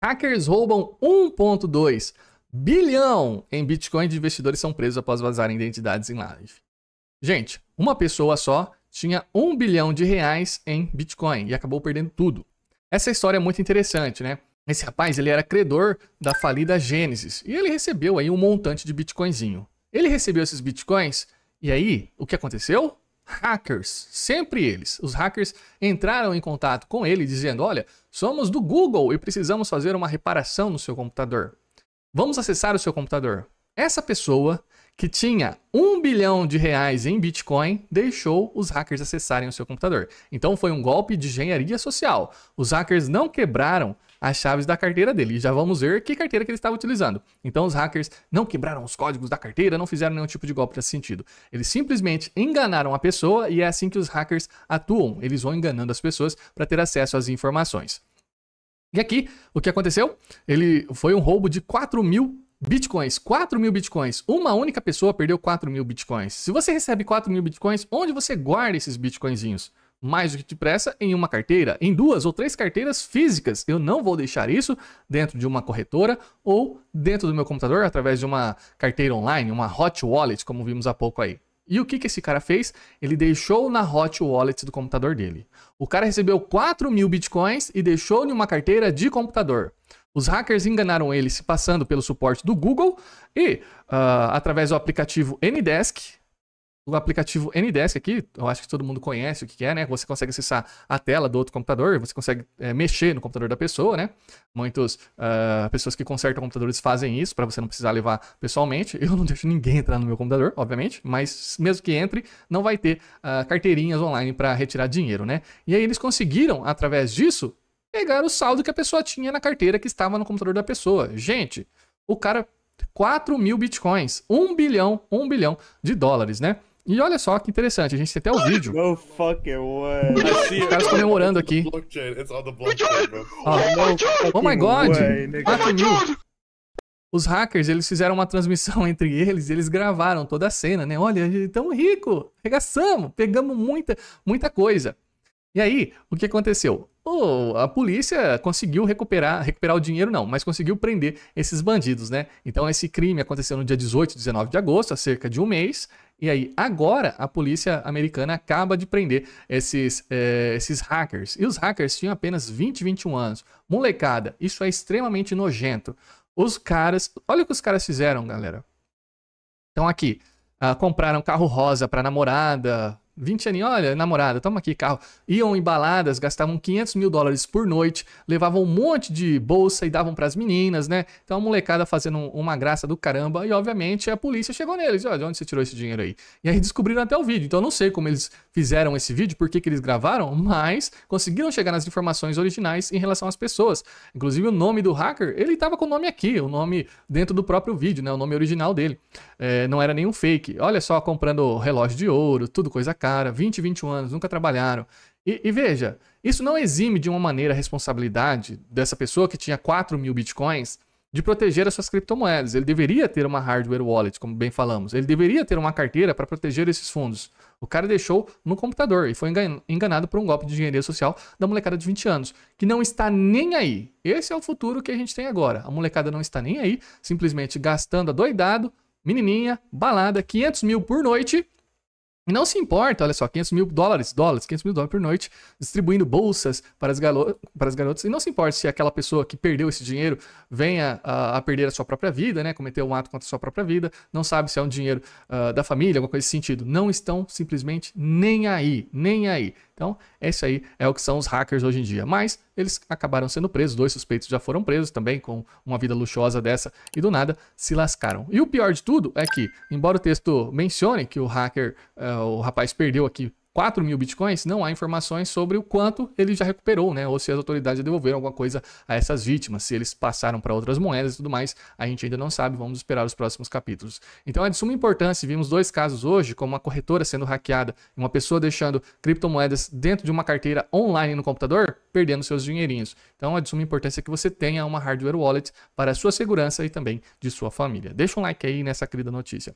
Hackers roubam 1,2 bilhão em Bitcoin de investidores são presos após vazarem identidades em live. Gente, uma pessoa só tinha 1 bilhão de reais em Bitcoin e acabou perdendo tudo. Essa história é muito interessante, né? Esse rapaz, ele era credor da falida Gênesis e ele recebeu aí um montante de bitcoinzinho. Ele recebeu esses bitcoins e aí, o que aconteceu? hackers, sempre eles. Os hackers entraram em contato com ele dizendo: Olha, somos do Google e precisamos fazer uma reparação no seu computador. Vamos acessar o seu computador. Essa pessoa que tinha um bilhão de reais em Bitcoin deixou os hackers acessarem o seu computador. Então foi um golpe de engenharia social. Os hackers não quebraram as chaves da carteira dele. E já vamos ver que carteira que ele estava utilizando. Então os hackers não quebraram os códigos da carteira, não fizeram nenhum tipo de golpe nesse sentido. Eles simplesmente enganaram a pessoa e é assim que os hackers atuam. Eles vão enganando as pessoas para ter acesso às informações. E aqui, o que aconteceu? Ele foi um roubo de 4 mil bitcoins. 4 mil bitcoins. Uma única pessoa perdeu 4 mil bitcoins. Se você recebe 4 mil bitcoins, onde você guarda esses bitcoinzinhos? mais do que depressa em uma carteira, em duas ou três carteiras físicas. Eu não vou deixar isso dentro de uma corretora ou dentro do meu computador através de uma carteira online, uma hot wallet, como vimos há pouco aí. E o que, que esse cara fez? Ele deixou na hot wallet do computador dele. O cara recebeu 4 mil bitcoins e deixou em uma carteira de computador. Os hackers enganaram ele se passando pelo suporte do Google e, uh, através do aplicativo Ndesk, o aplicativo Ndesk aqui, eu acho que todo mundo conhece o que é, né? Você consegue acessar a tela do outro computador, você consegue é, mexer no computador da pessoa, né? Muitas uh, ah, pessoas que consertam computadores fazem isso para você não precisar levar pessoalmente. Eu não deixo ninguém entrar no meu computador, obviamente, mas mesmo que entre, não vai ter uh, carteirinhas online para retirar dinheiro, né? E aí eles conseguiram, através disso, pegar o saldo que a pessoa tinha na carteira que estava no computador da pessoa. Gente, o cara 4 mil bitcoins, 1 bilhão, 1 bilhão de dólares, né? E olha só que interessante, a gente tem até o vídeo. No fucking way. Os caras comemorando aqui. Ah, oh my god! 4 mil. Os hackers, eles fizeram uma transmissão entre eles e eles gravaram toda a cena, né? Olha, estamos rico, arregaçamos, pegamos muita, muita coisa. E aí, o que aconteceu? Oh, a polícia conseguiu recuperar, recuperar o dinheiro não, mas conseguiu prender esses bandidos, né? Então esse crime aconteceu no dia 18 19 de agosto, há cerca de um mês, e aí, agora a polícia americana acaba de prender esses, é, esses hackers. E os hackers tinham apenas 20, 21 anos. Molecada, isso é extremamente nojento. Os caras, olha o que os caras fizeram, galera. Então aqui, ah, compraram carro rosa para namorada, 20 anos, olha, namorada, toma aqui carro. Iam em baladas, gastavam 500 mil dólares por noite, levavam um monte de bolsa e davam para as meninas, né? Então a molecada fazendo uma graça do caramba e, obviamente, a polícia chegou neles. Olha, de onde você tirou esse dinheiro aí? E aí descobriram até o vídeo. Então eu não sei como eles fizeram esse vídeo, por que, que eles gravaram, mas conseguiram chegar nas informações originais em relação às pessoas. Inclusive o nome do hacker, ele estava com o nome aqui, o nome dentro do próprio vídeo, né? O nome original dele. É, não era nenhum fake. Olha só, comprando relógio de ouro, tudo coisa cara cara, 20, 21 anos, nunca trabalharam. E, e, veja, isso não exime de uma maneira a responsabilidade dessa pessoa que tinha 4 mil bitcoins de proteger as suas criptomoedas. Ele deveria ter uma hardware wallet, como bem falamos. Ele deveria ter uma carteira para proteger esses fundos. O cara deixou no computador e foi enganado por um golpe de engenharia social da molecada de 20 anos, que não está nem aí. Esse é o futuro que a gente tem agora. A molecada não está nem aí, simplesmente gastando doidado menininha, balada, 500 mil por noite não se importa, olha só, 500 mil dólares, dólares, 500 mil dólares por noite, distribuindo bolsas para as, para as garotas. E não se importa se aquela pessoa que perdeu esse dinheiro venha a, a perder a sua própria vida, né? cometer um ato contra a sua própria vida, não sabe se é um dinheiro uh, da família, alguma coisa nesse sentido. Não estão simplesmente nem aí, nem aí. Então, esse é aí é o que são os hackers hoje em dia. Mas eles acabaram sendo presos, dois suspeitos já foram presos também, com uma vida luxuosa dessa, e do nada se lascaram. E o pior de tudo é que, embora o texto mencione que o hacker, uh, o rapaz perdeu aqui 4 mil bitcoins, não há informações sobre o quanto ele já recuperou, né? Ou se as autoridades devolveram alguma coisa a essas vítimas, se eles passaram para outras moedas e tudo mais, a gente ainda não sabe, vamos esperar os próximos capítulos. Então é de suma importância, vimos dois casos hoje, como uma corretora sendo hackeada e uma pessoa deixando criptomoedas dentro de uma carteira online no computador, perdendo seus dinheirinhos. Então é de suma importância que você tenha uma hardware wallet para a sua segurança e também de sua família. Deixa um like aí nessa querida notícia.